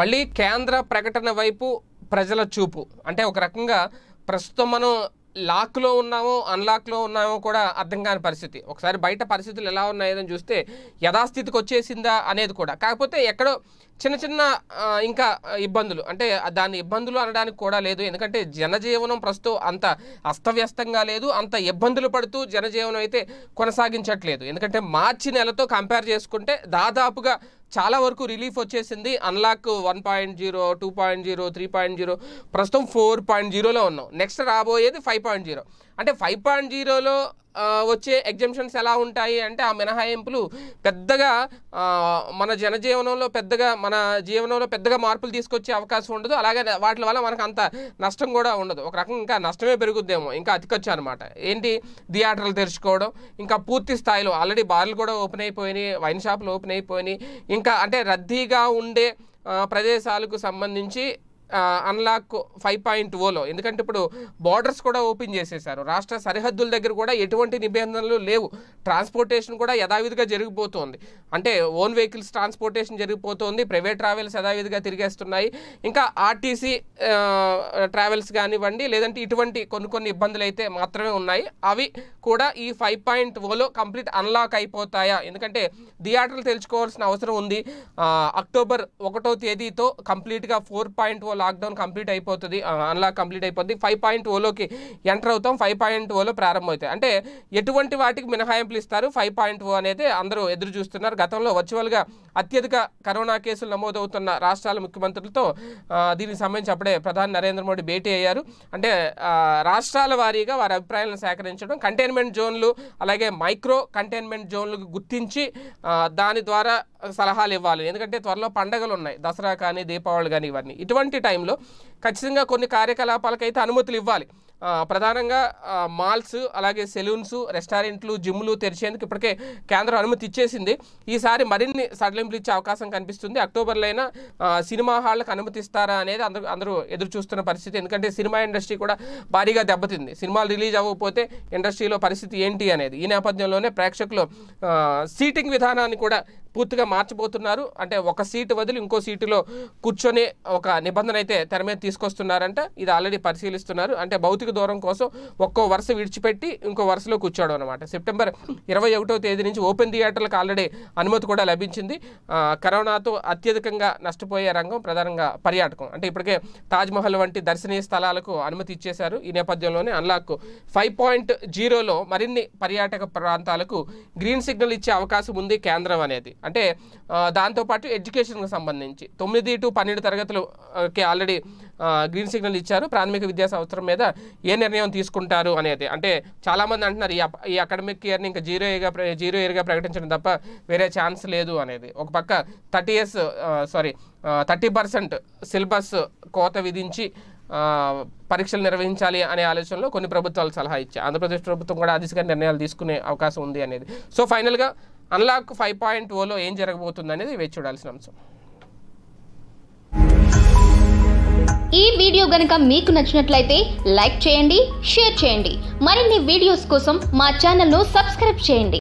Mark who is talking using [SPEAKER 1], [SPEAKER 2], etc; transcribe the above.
[SPEAKER 1] మళ్ళీ కేంద్ర ప్రకటన వైపు ప్రజల చూపు అంటే ఒక రకంగా ప్రస్తుతం మనం లాక్లో ఉన్నామో అన్లాక్లో ఉన్నామో కూడా అర్థం కాని పరిస్థితి ఒకసారి బయట పరిస్థితులు ఎలా ఉన్నాయని చూస్తే యథాస్థితికి వచ్చేసిందా అనేది కూడా కాకపోతే ఎక్కడో చిన్న చిన్న ఇంకా ఇబ్బందులు అంటే దాని ఇబ్బందులు అనడానికి కూడా లేదు ఎందుకంటే జనజీవనం ప్రస్తుతం అంత అస్తవ్యస్తంగా లేదు అంత ఇబ్బందులు పడుతూ జనజీవనం అయితే కొనసాగించట్లేదు ఎందుకంటే మార్చి నెలతో కంపేర్ చేసుకుంటే దాదాపుగా చాలా వరకు రిలీఫ్ వచ్చేసింది unlock one point zero two point zero three point zero ప్రస్తుతం ఫోర్ పాయింట్ జీరోలో ఉన్నాం నెక్స్ట్ రాబోయేది ఫైవ్ పాయింట్ జీరో అంటే ఫైవ్ పాయింట్ జీరోలో వచ్చే ఎగ్జిబిషన్స్ ఎలా ఉంటాయి అంటే ఆ మినహాయింపులు పెద్దగా మన జనజీవనంలో పెద్దగా మన జీవనంలో పెద్దగా మార్పులు తీసుకొచ్చే అవకాశం ఉండదు అలాగే వాటి వల్ల మనకు అంత నష్టం కూడా ఉండదు ఒక రకం ఇంకా నష్టమే పెరుగుద్దేమో ఇంకా అతికొచ్చు అనమాట ఏంటి థియేటర్లు తెరుచుకోవడం ఇంకా పూర్తి స్థాయిలో ఆల్రెడీ బార్లు కూడా ఓపెన్ అయిపోయినాయి వైన్ షాపులు ఓపెన్ అయిపోయినాయి ఇంకా అంటే రద్దీగా ఉండే ప్రదేశాలకు సంబంధించి అన్లాక్ ఫైవ్ పాయింట్ ఓలో ఎందుకంటే ఇప్పుడు బార్డర్స్ కూడా ఓపెన్ చేసేసారు రాష్ట్ర సరిహద్దుల దగ్గర కూడా ఎటువంటి నిబంధనలు లేవు ట్రాన్స్పోర్టేషన్ కూడా యథావిధిగా జరిగిపోతుంది అంటే ఓన్ వెహికల్స్ ట్రాన్స్పోర్టేషన్ జరిగిపోతుంది ప్రైవేట్ ట్రావెల్స్ యథావిధిగా తిరిగేస్తున్నాయి ఇంకా ఆర్టీసీ ట్రావెల్స్ కానివ్వండి లేదంటే ఇటువంటి కొన్ని కొన్ని ఇబ్బందులు అయితే మాత్రమే ఉన్నాయి అవి కూడా ఈ ఫైవ్ పాయింట్ ఓలో కంప్లీట్ అన్లాక్ అయిపోతాయా ఎందుకంటే థియేటర్లు తెలుసుకోవాల్సిన అవసరం ఉంది అక్టోబర్ ఒకటో తేదీతో కంప్లీట్గా four point O lockdown complete అయిపోతుంది అన్లాక్ కంప్లీట్ అయిపోతుంది ఫైవ్ పాయింట్ ఓలోకి ఎంటర్ అవుతాం ఫైవ్ పాయింట్ ఓలో ప్రారంభమవుతాయి అంటే ఎటువంటి వాటికి మినహాయింపులు ఇస్తారు ఫైవ్ పాయింట్ ఓ అనేది అందరూ ఎదురు చూస్తున్నారు గతంలో వర్చువల్గా అత్యధిక కరోనా కేసులు నమోదవుతున్న రాష్ట్రాల ముఖ్యమంత్రులతో దీనికి సంబంధించి అప్పుడే ప్రధాని నరేంద్ర మోడీ భేటీ అయ్యారు అంటే రాష్ట్రాల వారీగా వారి అభిప్రాయాలను సేకరించడం కంటైన్మెంట్ జోన్లు అలాగే మైక్రో కంటైన్మెంట్ జోన్లు గుర్తించి దాని ద్వారా సలహాలు ఇవ్వాలి ఎందుకంటే త్వరలో పండగలు ఉన్నాయి దసరా కానీ దీపావళి కానీ ఇవన్నీ ఇటువంటి టైంలో ఖచ్చితంగా కొన్ని కార్యకలాపాలకైతే అనుమతులు ఇవ్వాలి ప్రధానంగా మాల్స్ అలాగే సెలూన్స్ రెస్టారెంట్లు జిమ్లు తెరిచేందుకు ఇప్పటికే కేంద్రం అనుమతి ఇచ్చేసింది ఈసారి మరిన్ని సడలింపులు ఇచ్చే అవకాశం కనిపిస్తుంది అక్టోబర్లో అయినా సినిమా హాళ్ళకు అనుమతిస్తారా అనేది అందరూ అందరూ ఎదురు చూస్తున్న పరిస్థితి ఎందుకంటే సినిమా ఇండస్ట్రీ కూడా భారీగా దెబ్బతింది సినిమాలు రిలీజ్ అవ్వకపోతే ఇండస్ట్రీలో పరిస్థితి ఏంటి అనేది ఈ నేపథ్యంలోనే ప్రేక్షకులు సీటింగ్ విధానాన్ని కూడా పూర్తిగా మార్చిపోతున్నారు అంటే ఒక సీటు వదిలి ఇంకో సీటులో కూర్చొని ఒక నిబంధన అయితే తెర మీద తీసుకొస్తున్నారంట ఇది ఆల్రెడీ పరిశీలిస్తున్నారు అంటే భౌతిక దూరం కోసం ఒక్కో వరుస విడిచిపెట్టి ఇంకో వరుసలో కూర్చోడం అనమాట సెప్టెంబర్ ఇరవై ఒకటో తేదీ నుంచి ఓపెన్ థియేటర్లకు ఆల్రెడీ అనుమతి కూడా లభించింది కరోనాతో అత్యధికంగా నష్టపోయే రంగం ప్రధానంగా పర్యాటకం అంటే ఇప్పటికే తాజ్మహల్ వంటి దర్శనీయ స్థలాలకు అనుమతి ఇచ్చేశారు ఈ నేపథ్యంలోనే అన్లాక్ ఫైవ్ పాయింట్ జీరోలో మరిన్ని పర్యాటక ప్రాంతాలకు గ్రీన్ సిగ్నల్ ఇచ్చే అవకాశం ఉంది కేంద్రం అనేది అంటే దాంతోపాటు ఎడ్యుకేషన్కి సంబంధించి తొమ్మిది టు పన్నెండు తరగతులకి ఆల్రెడీ గ్రీన్ సిగ్నల్ ఇచ్చారు ప్రాథమిక విద్యా సంవత్సరం మీద ఏ నిర్ణయం తీసుకుంటారు అనేది అంటే చాలామంది అంటున్నారు ఈ అకాడమిక్ ఇయర్ని ఇంకా జీరో ఇయర్గా జీరో ఇయర్గా ప్రకటించడం తప్ప వేరే ఛాన్స్ లేదు అనేది ఒక పక్క thirty years sorry thirty percent syllabus కోత విధించి పరీక్షలు నిర్వహించాలి అనే ఆలోచనలో కొన్ని ప్రభుత్వాలు సలహా ఇచ్చాయి ఆంధ్రప్రదేశ్ ప్రభుత్వం కూడా ఆ నిర్ణయాలు తీసుకునే అవకాశం ఉంది అనేది సో ఫైనల్గా అన్లాక్ ఫైవ్ పాయింట్ ఓలో ఏం జరగబోతుంది అనేది వేచి చూడాల్సిన అంశం ఈ వీడియో గనుక మీకు నచ్చినట్లయితే లైక్ చేయండి షేర్ చేయండి మరిన్ని వీడియోస్ కోసం మా ఛానల్ను సబ్స్క్రైబ్ చేయండి